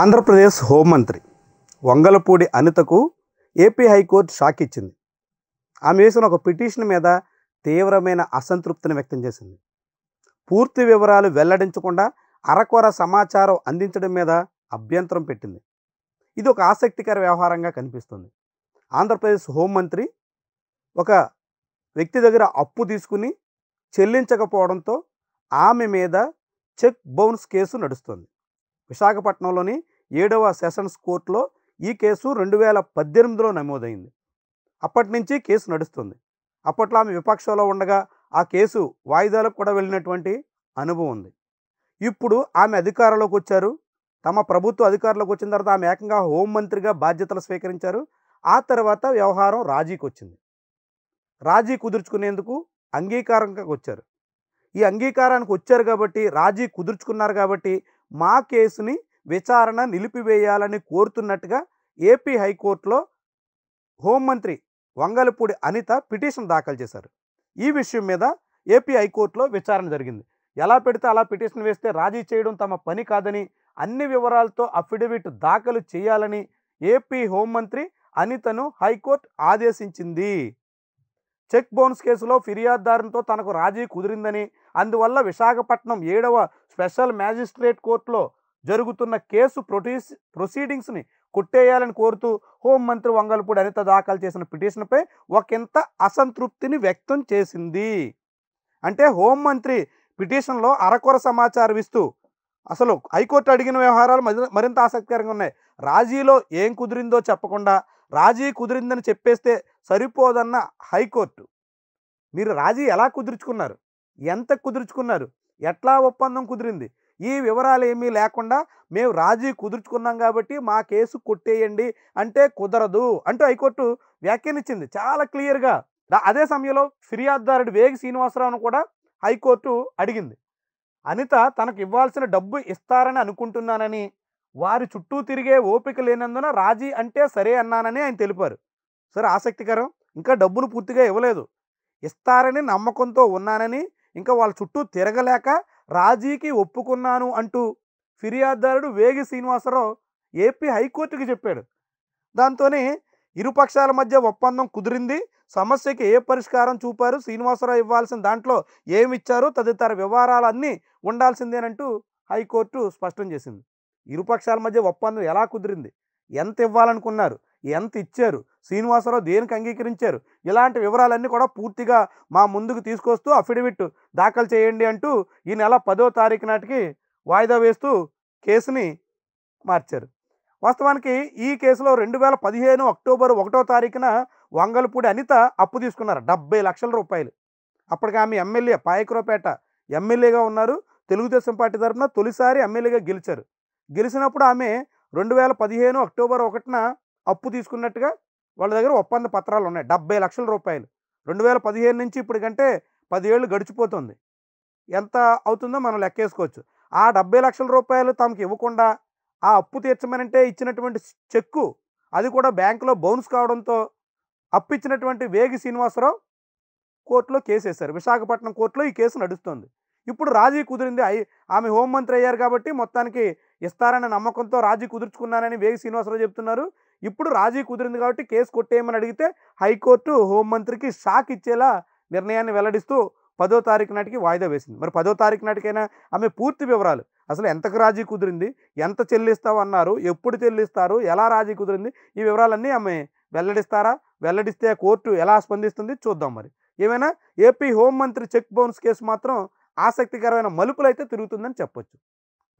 ఆంధ్రప్రదేశ్ హోంమంత్రి వంగలపూడి అనితకు AP high court shock ఇచ్చింది ఆమె వేసిన ఒక పిటిషన్ మీద తీవ్రమైన అసంతృప్తిని వ్యక్తం చేసింది పూర్తి వివరాలు వెల్లడించకుండా అరకొర సమాచారం అందించడం మీద అభ్యంతరం పెట్టింది ఇది ఒక ఆసక్తికర వ్యవహారంగా కనిపిస్తుంది ఆంధ్రప్రదేశ్ హోంమంత్రి ఒక వ్యక్తి దగ్గర అప్పు తీసుకుని చెల్లించకపోవడంతో ఆమె మీద చెక్ బౌన్స్ కేసు నడుస్తుంది విశాఖపట్నంలోని ఏడవ సెషన్స్ కోర్టులో ఈ కేసు రెండు వేల పద్దెనిమిదిలో నమోదైంది అప్పటి నుంచి కేసు నడుస్తుంది అప్పట్లో ఆమె విపక్షంలో ఉండగా ఆ కేసు వాయిదాలకు కూడా వెళ్ళినటువంటి అనుభవం ఉంది ఇప్పుడు ఆమె అధికారంలోకి వచ్చారు తమ ప్రభుత్వ అధికారంలోకి వచ్చిన తర్వాత ఆమె ఏకంగా హోంమంత్రిగా బాధ్యతలు స్వీకరించారు ఆ తర్వాత వ్యవహారం రాజీకి వచ్చింది రాజీ కుదుర్చుకునేందుకు అంగీకారంగా వచ్చారు ఈ అంగీకారానికి వచ్చారు కాబట్టి రాజీ కుదుర్చుకున్నారు కాబట్టి మా కేసుని విచారణ నిలిపివేయాలని కోరుతున్నట్టుగా ఏపీ హైకోర్టులో హోంమంత్రి వంగలపూడి అనిత పిటిషన్ దాఖలు చేశారు ఈ విషయం మీద ఏపీ హైకోర్టులో విచారణ జరిగింది ఎలా పెడితే అలా పిటిషన్ వేస్తే రాజీ చేయడం తమ పని కాదని అన్ని వివరాలతో అఫిడవిట్ దాఖలు చేయాలని ఏపీ హోంమంత్రి అనితను హైకోర్టు ఆదేశించింది చెక్ బౌన్స్ కేసులో ఫిర్యాదుదారునితో తనకు రాజీ కుదిరిందని అందువల్ల విశాఖపట్నం ఏడవ స్పెషల్ మ్యాజిస్ట్రేట్ కోర్టులో జరుగుతున్న కేసు ప్రొటీస్ ప్రొసీడింగ్స్ని కొట్టేయాలని కోరుతూ హోంమంత్రి వంగల్పూడి అనిత దాఖలు చేసిన పిటిషన్పై ఒకంత అసంతృప్తిని వ్యక్తం చేసింది అంటే హోంమంత్రి పిటిషన్లో అరకొర సమాచారం ఇస్తూ అసలు హైకోర్టు అడిగిన వ్యవహారాలు మరింత ఆసక్తికరంగా ఉన్నాయి రాజీలో ఏం కుదిరిందో చెప్పకుండా రాజీ కుదిరిందని చెప్పేస్తే సరిపోదన్న హైకోర్టు మీరు రాజీ ఎలా కుదుర్చుకున్నారు ఎంత కుదుర్చుకున్నారు ఎట్లా ఒప్పందం కుదిరింది ఈ వివరాలు ఏమీ లేకుండా మేము రాజీ కుదుర్చుకున్నాం కాబట్టి మా కేసు కొట్టేయండి అంటే కుదరదు అంటూ హైకోర్టు వ్యాఖ్యానిచ్చింది చాలా క్లియర్గా అదే సమయంలో ఫిర్యాదుదారుడు వేగి శ్రీనివాసరావును కూడా హైకోర్టు అడిగింది అనిత తనకు ఇవ్వాల్సిన డబ్బు ఇస్తారని అనుకుంటున్నానని వారి చుట్టూ తిరిగే ఓపిక లేనందున రాజీ అంటే సరే అన్నానని ఆయన తెలిపారు సరే ఆసక్తికరం ఇంకా డబ్బులు పూర్తిగా ఇవ్వలేదు ఇస్తారని నమ్మకంతో ఉన్నానని ఇంకా వాళ్ళ చుట్టూ తిరగలేక రాజీకి ఒప్పుకున్నాను అంటూ ఫిర్యాదుదారుడు వేగి శ్రీనివాసరావు ఏపీ హైకోర్టుకి చెప్పాడు దాంతోనే ఇరుపక్షాల మధ్య ఒప్పందం కుదిరింది సమస్యకి ఏ పరిష్కారం చూపారు శ్రీనివాసరావు ఇవ్వాల్సిన దాంట్లో ఏమిచ్చారు తదితర అన్నీ ఉండాల్సిందేనంటూ హైకోర్టు స్పష్టం చేసింది ఇరుపక్షాల మధ్య ఒప్పందం ఎలా కుదిరింది ఎంత ఇవ్వాలనుకున్నారు ఎంత ఇచ్చారు శ్రీనివాసరావు దేనికి అంగీకరించారు ఇలాంటి వివరాలన్నీ కూడా పూర్తిగా మా ముందుకు తీసుకొస్తూ అఫిడవిట్ దాఖలు చేయండి అంటూ ఈ నెల పదో తారీఖు నాటికి వాయిదా వేస్తూ కేసుని మార్చారు వాస్తవానికి ఈ కేసులో రెండు వేల పదిహేను అక్టోబర్ ఒకటో తారీఖున వంగలపూడి అనిత అప్పు తీసుకున్నారు డెబ్బై లక్షల రూపాయలు అప్పటికి ఆమె ఎమ్మెల్యే పాయకురపేట ఎమ్మెల్యేగా ఉన్నారు తెలుగుదేశం పార్టీ తరఫున తొలిసారి ఎమ్మెల్యేగా గెలిచారు గెలిచినప్పుడు ఆమె రెండు వేల పదిహేను అక్టోబర్ ఒకటిన అప్పు తీసుకున్నట్టుగా వాళ్ళ దగ్గర ఒప్పంద పత్రాలు ఉన్నాయి డెబ్బై లక్షల రూపాయలు రెండు వేల పదిహేను నుంచి ఇప్పుడు కంటే పదివేళ్ళు గడిచిపోతుంది ఎంత అవుతుందో మనం లెక్కేసుకోవచ్చు ఆ డెబ్బై లక్షల రూపాయలు తమకు ఇవ్వకుండా ఆ అప్పు తీర్చమనంటే ఇచ్చినటువంటి చెక్కు అది కూడా బ్యాంకులో బౌన్స్ కావడంతో అప్పు ఇచ్చినటువంటి వేగి శ్రీనివాసరావు కోర్టులో కేసేశారు విశాఖపట్నం కోర్టులో ఈ కేసు నడుస్తుంది ఇప్పుడు రాజీ కుదిరింది ఆమె హోంమంత్రి అయ్యారు కాబట్టి మొత్తానికి ఇస్తారన్న నమ్మకంతో రాజీ కుదుర్చుకున్నానని వేగి శ్రీనివాసరావు చెప్తున్నారు ఇప్పుడు రాజీ కుదిరింది కాబట్టి కేసు కొట్టేయమని అడిగితే హైకోర్టు హోంమంత్రికి షాక్ ఇచ్చేలా నిర్ణయాన్ని వెల్లడిస్తూ పదో తారీఖు నాటికి వాయిదా వేసింది మరి పదో తారీఖు నాటికైనా ఆమె పూర్తి వివరాలు అసలు ఎంతకు రాజీ కుదిరింది ఎంత చెల్లిస్తావు అన్నారు ఎప్పుడు చెల్లిస్తారు ఎలా రాజీ కుదిరింది ఈ వివరాలన్నీ ఆమె వెల్లడిస్తారా వెల్లడిస్తే కోర్టు ఎలా స్పందిస్తుంది చూద్దాం మరి ఏమైనా ఏపీ హోంమంత్రి చెక్ బౌన్స్ కేసు మాత్రం ఆసక్తికరమైన అయితే తిరుగుతుందని చెప్పొచ్చు